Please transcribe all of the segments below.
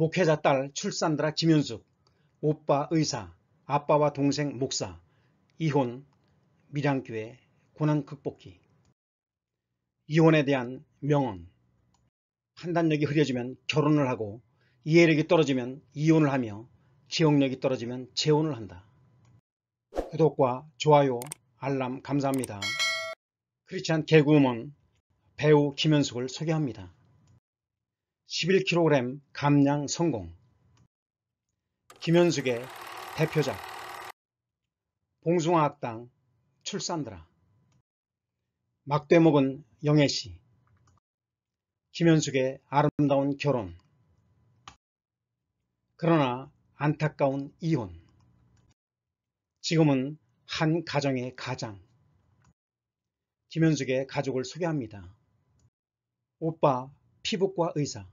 목회자 딸 출산드라 김윤숙, 오빠 의사, 아빠와 동생 목사, 이혼, 밀양교회, 고난 극복기 이혼에 대한 명언 판단력이 흐려지면 결혼을 하고 이해력이 떨어지면 이혼을 하며 기억력이 떨어지면 재혼을 한다. 구독과 좋아요, 알람 감사합니다. 크리스찬 개그우먼 배우 김현숙을 소개합니다. 11kg 감량 성공 김현숙의 대표작 봉숭아 학당 출산드라 막대목은 영애씨 김현숙의 아름다운 결혼 그러나 안타까운 이혼 지금은 한 가정의 가장 김현숙의 가족을 소개합니다. 오빠 피부과 의사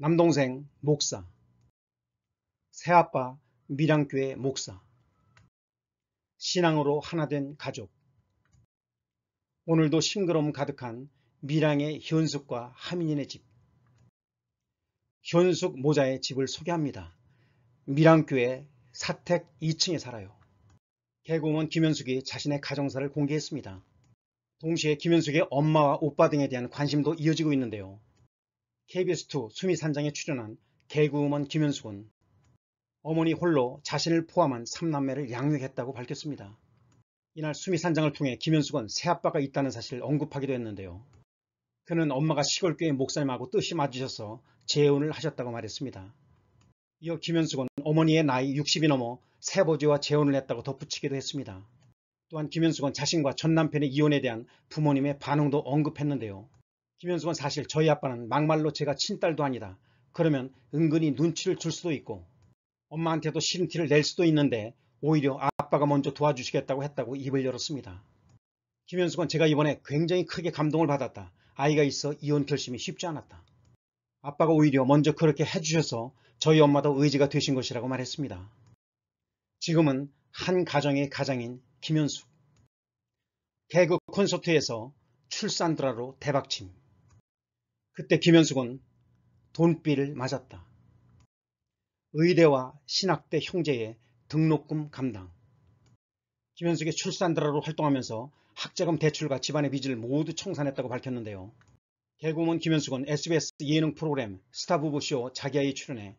남동생 목사 새아빠 밀양교회 목사 신앙으로 하나 된 가족 오늘도 싱그러움 가득한 밀양의 현숙과 하민인의집 현숙 모자의 집을 소개합니다. 밀양교회 사택 2층에 살아요. 개공원 김현숙이 자신의 가정사를 공개했습니다. 동시에 김현숙의 엄마와 오빠 등에 대한 관심도 이어지고 있는데요. KBS2 수미산장에 출연한 개그우먼 김현숙은 어머니 홀로 자신을 포함한 3남매를 양육했다고 밝혔습니다. 이날 수미산장을 통해 김현숙은 새아빠가 있다는 사실을 언급하기도 했는데요. 그는 엄마가 시골교회 목사님하고 뜻이 맞으셔서 재혼을 하셨다고 말했습니다. 이어 김현숙은 어머니의 나이 60이 넘어 새아버지와 재혼을 했다고 덧붙이기도 했습니다. 또한 김현숙은 자신과 전남편의 이혼에 대한 부모님의 반응도 언급했는데요. 김현숙은 사실 저희 아빠는 막말로 제가 친딸도 아니다. 그러면 은근히 눈치를 줄 수도 있고 엄마한테도 싫은 티를 낼 수도 있는데 오히려 아빠가 먼저 도와주시겠다고 했다고 입을 열었습니다. 김현숙은 제가 이번에 굉장히 크게 감동을 받았다. 아이가 있어 이혼 결심이 쉽지 않았다. 아빠가 오히려 먼저 그렇게 해주셔서 저희 엄마도 의지가 되신 것이라고 말했습니다. 지금은 한 가정의 가장인 김현숙. 개그 콘서트에서 출산드라로 대박침. 그때 김현숙은 돈비를 맞았다. 의대와 신학대 형제의 등록금 감당. 김현숙의 출산드라로 활동하면서 학자금 대출과 집안의 빚을 모두 청산했다고 밝혔는데요. 개그우먼 김현숙은 SBS 예능 프로그램 스타부부쇼 자기야에 출연해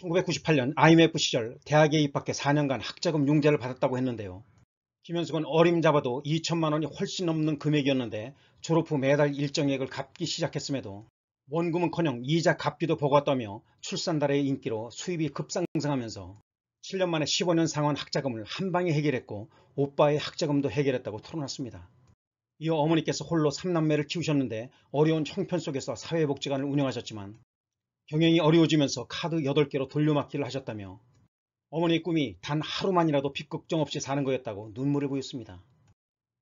1998년 IMF 시절 대학에 입학해 4년간 학자금 융자를 받았다고 했는데요. 김현숙은 어림잡아도 2천만 원이 훨씬 넘는 금액이었는데 졸업 후 매달 일정액을 갚기 시작했음에도 원금은커녕 이자 갚기도 버거웠다며 출산달의 인기로 수입이 급상승하면서 7년 만에 15년 상환 학자금을 한 방에 해결했고 오빠의 학자금도 해결했다고 털어놨습니다. 이어 어머니께서 홀로 3남매를 키우셨는데 어려운 형편 속에서 사회복지관을 운영하셨지만 경영이 어려워지면서 카드 8개로 돌려막기를 하셨다며 어머니의 꿈이 단 하루만이라도 빚 걱정 없이 사는 거였다고 눈물을 보였습니다.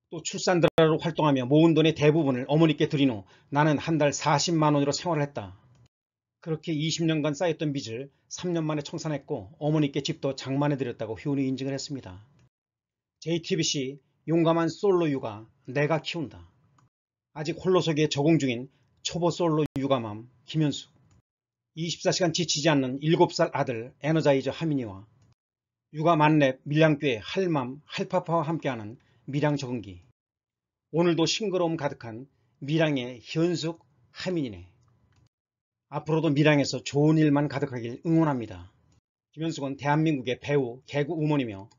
또 출산 드라로 활동하며 모은 돈의 대부분을 어머니께 드린 후 나는 한 달 40만 원으로 생활을 했다. 그렇게 20년간 쌓였던 빚을 3년 만에 청산했고 어머니께 집도 장만해드렸다고 효은이 인증을 했습니다. JTBC 용감한 솔로 육아 내가 키운다. 아직 홀로서기에 적응 중인 초보 솔로 육아맘 김현수 24시간 지치지 않는 7살 아들 에너자이저 하민이와 육아 만렙 밀양교회 할맘 할파파와 함께하는 밀양 적응기 오늘도 싱그러움 가득한 밀양의 현숙 하민이네 앞으로도 밀양에서 좋은 일만 가득하길 응원합니다. 김현숙은 대한민국의 배우 개그 우먼이며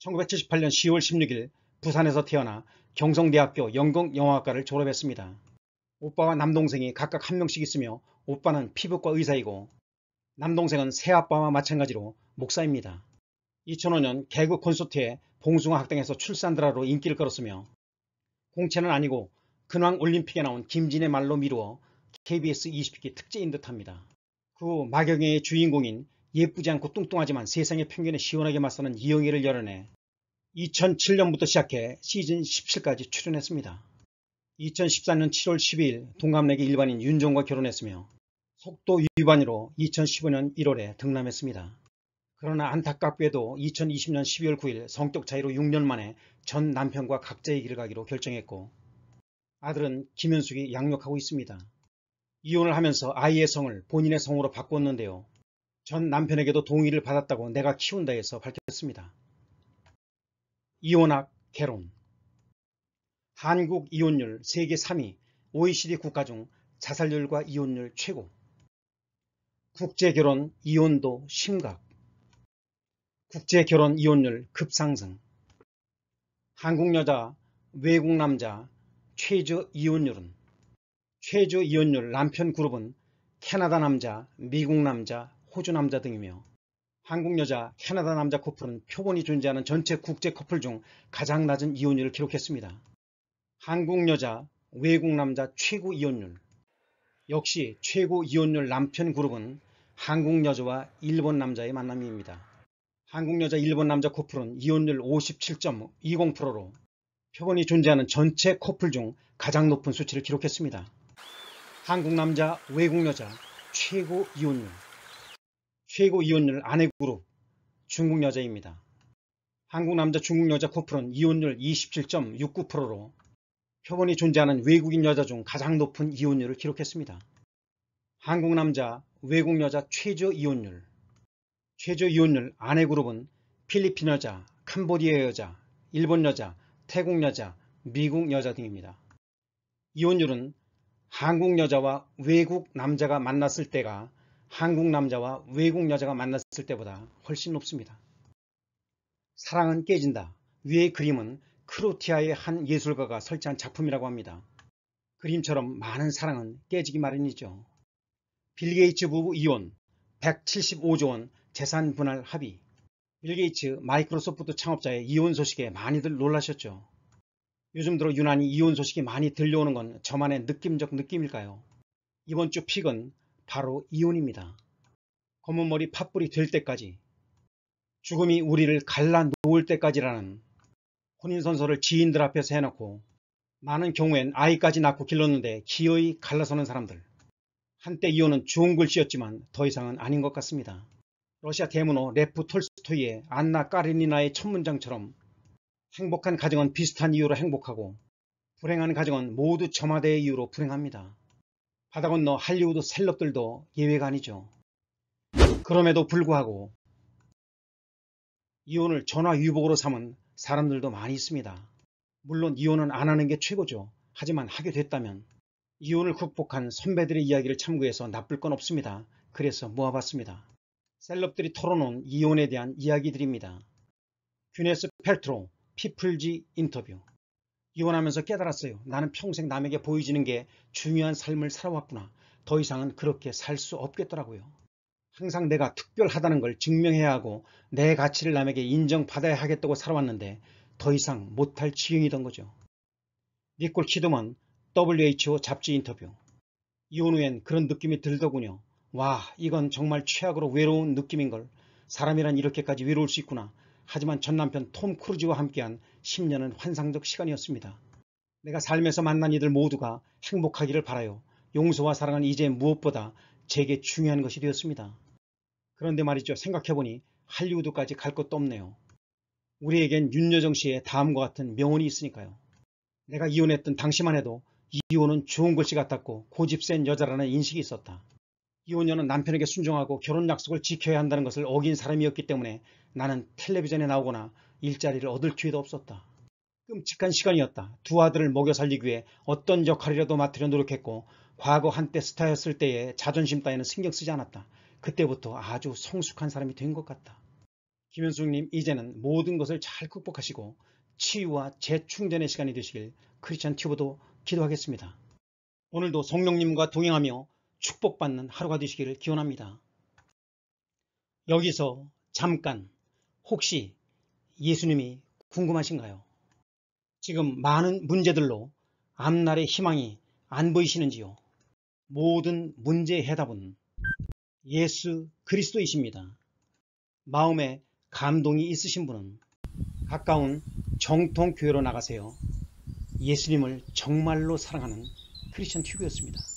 1978년 10월 16일 부산에서 태어나 경성대학교 연극영화학과를 졸업했습니다. 오빠와 남동생이 각각 한 명씩 있으며 오빠는 피부과 의사이고 남동생은 새아빠와 마찬가지로 목사입니다. 2005년 개그 콘서트에 봉숭아 학당에서 출산드라로 인기를 끌었으며 공채는 아니고 근황 올림픽에 나온 김진의 말로 미루어 KBS 20기 특제인 듯합니다. 그 후마경의 주인공인 예쁘지 않고 뚱뚱하지만 세상의 편견에 시원하게 맞서는 이영애를 열어내 2007년부터 시작해 시즌 17까지 출연했습니다. 2014년 7월 12일 동갑내기 일반인 윤종과 결혼했으며 속도 위반으로 2015년 1월에 등남했습니다. 그러나 안타깝게도 2020년 12월 9일 성격 차이로 6년 만에 전 남편과 각자의 길을 가기로 결정했고 아들은 김현숙이 양육하고 있습니다. 이혼을 하면서 아이의 성을 본인의 성으로 바꿨는데요. 전 남편에게도 동의를 받았다고 내가 키운다 해서 밝혔습니다. 이혼학 개론 한국 이혼율 세계 3위 OECD 국가 중 자살률과 이혼율 최고 국제결혼 이혼도 심각 국제 결혼 이혼율 급상승 한국 여자, 외국 남자 최저 이혼율은 최저 이혼율 남편 그룹은 캐나다 남자, 미국 남자, 호주 남자 등이며 한국 여자, 캐나다 남자 커플은 표본이 존재하는 전체 국제 커플 중 가장 낮은 이혼율을 기록했습니다. 한국 여자, 외국 남자 최고 이혼율 역시 최고 이혼율 남편 그룹은 한국 여자와 일본 남자의 만남입니다. 한국 여자, 일본 남자 커플은 이혼율 57.20%로 표본이 존재하는 전체 커플 중 가장 높은 수치를 기록했습니다. 한국 남자, 외국 여자 최고 이혼율 최고 이혼율 아내 그룹 중국 여자입니다. 한국 남자, 중국 여자 커플은 이혼율 27.69%로 표본이 존재하는 외국인 여자 중 가장 높은 이혼율을 기록했습니다. 한국 남자, 외국 여자 최저 이혼율 최저 이혼율 아내 그룹은 필리핀 여자, 캄보디아 여자, 일본 여자, 태국 여자, 미국 여자 등입니다. 이혼율은 한국 여자와 외국 남자가 만났을 때가 한국 남자와 외국 여자가 만났을 때보다 훨씬 높습니다. 사랑은 깨진다. 위의 그림은 크로티아의 한 예술가가 설치한 작품이라고 합니다. 그림처럼 많은 사랑은 깨지기 마련이죠. 빌 게이츠 부부 이혼 175조 원 재산 분할 합의 빌게이츠 마이크로소프트 창업자의 이혼 소식에 많이들 놀라셨죠. 요즘 들어 유난히 이혼 소식이 많이 들려오는 건 저만의 느낌적 느낌일까요? 이번 주 픽은 바로 이혼입니다. 검은머리 팥불이 될 때까지 죽음이 우리를 갈라놓을 때까지라는 혼인선서를 지인들 앞에서 해놓고 많은 경우엔 아이까지 낳고 길렀는데 기어이 갈라서는 사람들 한때 이혼은 좋은 글씨였지만 더 이상은 아닌 것 같습니다. 러시아 대문호 레프 톨스토이의 안나 까리니나의 첫 문장처럼 행복한 가정은 비슷한 이유로 행복하고 불행한 가정은 모두 저마대의 이유로 불행합니다. 바다 건너 할리우드 셀럽들도 예외가 아니죠. 그럼에도 불구하고 이혼을 전화위복으로 삼은 사람들도 많이 있습니다. 물론 이혼은 안 하는 게 최고죠. 하지만 하게 됐다면 이혼을 극복한 선배들의 이야기를 참고해서 나쁠 건 없습니다. 그래서 모아봤습니다. 셀럽들이 털어놓은 이혼에 대한 이야기들입니다. 균네스 펠트로 피플지 인터뷰 이혼하면서 깨달았어요. 나는 평생 남에게 보여지는 게 중요한 삶을 살아왔구나. 더 이상은 그렇게 살 수 없겠더라고요. 항상 내가 특별하다는 걸 증명해야 하고 내 가치를 남에게 인정받아야 하겠다고 살아왔는데 더 이상 못할 지경이던 거죠. 니콜 키드먼 WHO 잡지 인터뷰 이혼 후엔 그런 느낌이 들더군요. 와 이건 정말 최악으로 외로운 느낌인걸 사람이란 이렇게까지 외로울 수 있구나 하지만 전남편 톰 크루즈와 함께한 10년은 환상적 시간이었습니다. 내가 삶에서 만난 이들 모두가 행복하기를 바라요. 용서와 사랑은 이제 무엇보다 제게 중요한 것이 되었습니다. 그런데 말이죠. 생각해보니 할리우드까지 갈 것도 없네요. 우리에겐 윤여정 씨의 다음과 같은 명언이 있으니까요. 내가 이혼했던 당시만 해도 이혼은 좋은 글씨 같았고 고집 센 여자라는 인식이 있었다. 이혼녀는 남편에게 순종하고 결혼 약속을 지켜야 한다는 것을 어긴 사람이었기 때문에 나는 텔레비전에 나오거나 일자리를 얻을 기회도 없었다. 끔찍한 시간이었다. 두 아들을 먹여 살리기 위해 어떤 역할이라도 맡으려 노력했고 과거 한때 스타였을 때의 자존심 따위는 신경 쓰지 않았다. 그때부터 아주 성숙한 사람이 된 것 같다. 김현숙님 이제는 모든 것을 잘 극복하시고 치유와 재충전의 시간이 되시길 크리스찬 튜브도 기도하겠습니다. 오늘도 성령님과 동행하며 축복받는 하루가 되시기를 기원합니다. 여기서 잠깐 혹시 예수님이 궁금하신가요? 지금 많은 문제들로 앞날의 희망이 안 보이시는지요? 모든 문제의 해답은 예수 그리스도이십니다. 마음에 감동이 있으신 분은 가까운 정통교회로 나가세요. 예수님을 정말로 사랑하는 크리스천 튜브였습니다.